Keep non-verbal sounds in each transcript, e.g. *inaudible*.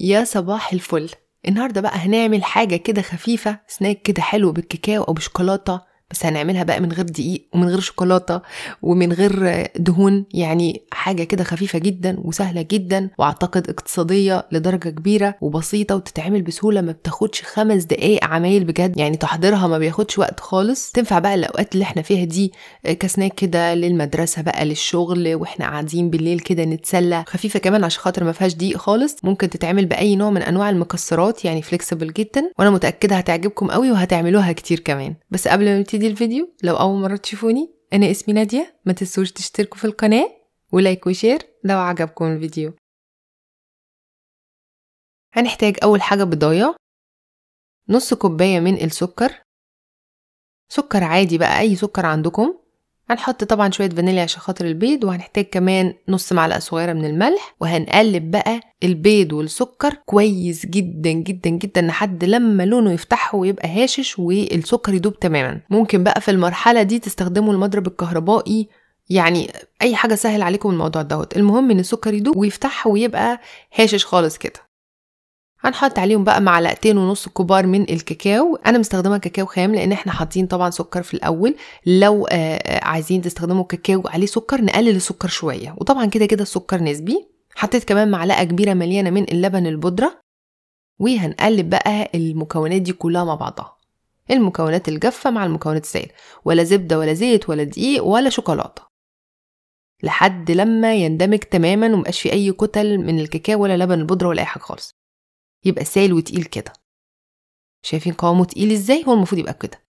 يا صباح الفل النهاردة بقى هنعمل حاجة كده خفيفة سناك كده حلو بالكاكاو أو بشوكولاتة بس هنعملها بقى من غير دقيق ومن غير شوكولاته ومن غير دهون يعني حاجه كده خفيفه جدا وسهله جدا واعتقد اقتصاديه لدرجه كبيره وبسيطه وتتعمل بسهوله ما بتاخدش خمس دقائق عمايل بجد يعني تحضيرها ما بياخدش وقت خالص تنفع بقى الاوقات اللي احنا فيها دي آه، كسناك كده للمدرسه بقى للشغل واحنا قاعدين بالليل كده نتسلى خفيفه كمان عشان خاطر ما فيهاش دقيق خالص ممكن تتعمل باي نوع من انواع المكسرات يعني فليكسبل جدا وانا متاكده هتعجبكم قوي وهتعملوها كتير كمان بس قبل ما شفتي الفيديو لو أول مرة تشوفوني أنا اسمي نادية ما تنسوش تشتركوا في القناة ولايك وشير لو عجبكم الفيديو هنحتاج أول حاجة بضاية نص كوباية من السكر سكر عادي بقى أي سكر عندكم هنحط طبعا شويه فانيليا عشان خاطر البيض وهنحتاج كمان نص معلقه صغيره من الملح وهنقلب بقى البيض والسكر كويس جدا جدا جدا لحد لما لونه يفتح ويبقى هاشش والسكر يدوب تماما ممكن بقى في المرحله دي تستخدموا المضرب الكهربائي يعني اي حاجه سهل عليكم الموضوع دوت المهم ان السكر يدوب ويفتح ويبقى هاشش خالص كده هنحط عليهم بقى معلقتين ونص كبار من الكاكاو انا مستخدمه كاكاو خام لان احنا حاطين طبعا سكر في الاول لو آه،, آه عايزين تستخدموا كاكاو عليه سكر نقلل السكر شويه وطبعا كده كده السكر نسبي حطيت كمان معلقه كبيره مليانه من اللبن البودره وهنقلب بقى المكونات دي كلها مع بعضها المكونات الجافة مع المكونات السائلة ولا زبدة ولا زيت ولا دقيق ولا شوكولاتة لحد لما يندمج تماما ومبقاش فيه أي كتل من الكاكاو ولا لبن البودرة ولا أي حاجة خالص يبقى سائل وتقيل كده شايفين قوامه تقيل ازاي هو المفروض يبقى كده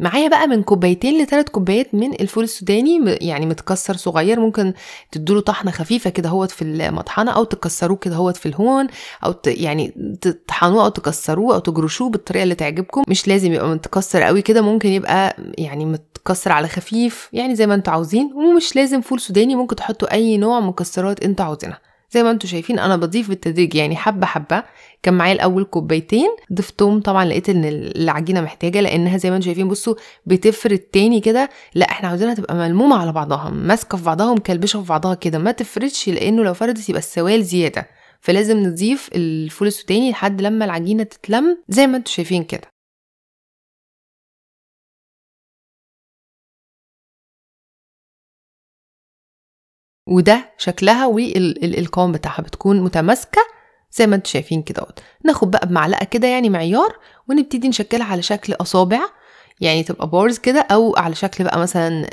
معايا بقى من كوبايتين لثلاث كوبايات من الفول السوداني يعني متكسر صغير ممكن تدوله طحنه خفيفه كده هوت في المطحنه او تكسروه كده هوت في الهون او ت... يعني تطحنوه او تكسروه او تجرشوه بالطريقه اللي تعجبكم مش لازم يبقى متكسر قوي كده ممكن يبقى يعني متكسر على خفيف يعني زي ما انتوا عاوزين ومش لازم فول سوداني ممكن تحطوا اي نوع مكسرات انتوا عاوزينها زي ما انتم شايفين انا بضيف بالتدريج يعني حبه حبه كان معايا الاول كوبايتين ضفتهم طبعا لقيت ان العجينه محتاجه لانها زي ما انتم شايفين بصوا بتفرد تاني كده لا احنا عاوزينها تبقى ملمومه على بعضها ماسكه في بعضها ومكلبشه في بعضها كده ما تفردش لانه لو فردت يبقى السوائل زياده فلازم نضيف الفول السوداني لحد لما العجينه تتلم زي ما انتم شايفين كده وده شكلها والقوام بتاعها بتكون متماسكه زي ما انتم شايفين كده ناخد بقى بمعلقه كده يعني معيار ونبتدي نشكلها على شكل اصابع يعني تبقى بارز كده او على شكل بقى مثلا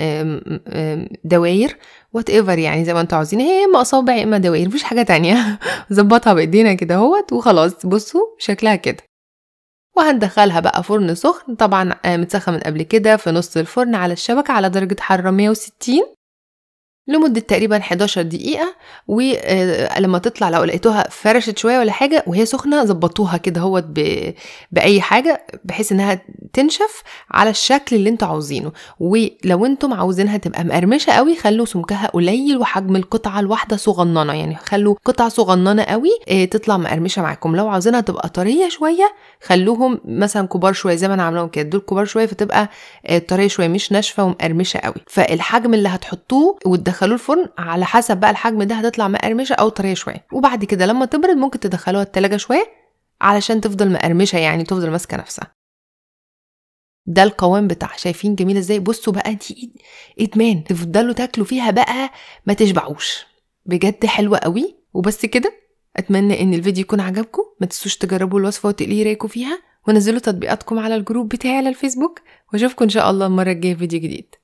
دواير وات ايفر يعني زي ما انتوا عاوزين هي اما اصابع يا اما دواير مفيش حاجه تانية نظبطها *laughs* بايدينا كده اهوت وخلاص بصوا شكلها كده وهندخلها بقى فرن سخن طبعا آه، متسخن من قبل كده في نص الفرن على الشبكه على درجه حراره 160 لمدة تقريبا 11 دقيقة ولما آه، تطلع لو لقيتوها فرشت شوية ولا حاجة وهي سخنة ظبطوها كده هوت بأي حاجة بحيث إنها تنشف على الشكل اللي انتوا عاوزينه ولو انتم عاوزينها تبقى مقرمشه قوي خلوا سمكها قليل وحجم القطعه الواحده صغننه يعني خلوا قطعه صغننه قوي آه، تطلع مقرمشه معاكم لو عاوزينها تبقى طريه شويه خلوهم مثلا كبار شويه زي ما انا عاملاهم كده دول كبار شويه فتبقى آه، طريه شويه مش ناشفه ومقرمشه قوي فالحجم اللي هتحطوه وتدخلوه الفرن على حسب بقى الحجم ده هتطلع مقرمشه او طريه شويه وبعد كده لما تبرد ممكن تدخلوها التلاجة شويه علشان تفضل مقرمشه يعني تفضل ماسكه نفسها ده القوام بتاع شايفين جميلة ازاي بصوا بقى دي ادمان تفضلوا تاكلوا فيها بقى ما تشبعوش بجد حلوه قوي وبس كده اتمنى ان الفيديو يكون عجبكم ما تنسوش تجربوا الوصفه وتقلي رايكم فيها ونزلوا تطبيقاتكم على الجروب بتاعي على الفيسبوك واشوفكم ان شاء الله المره الجايه في فيديو جديد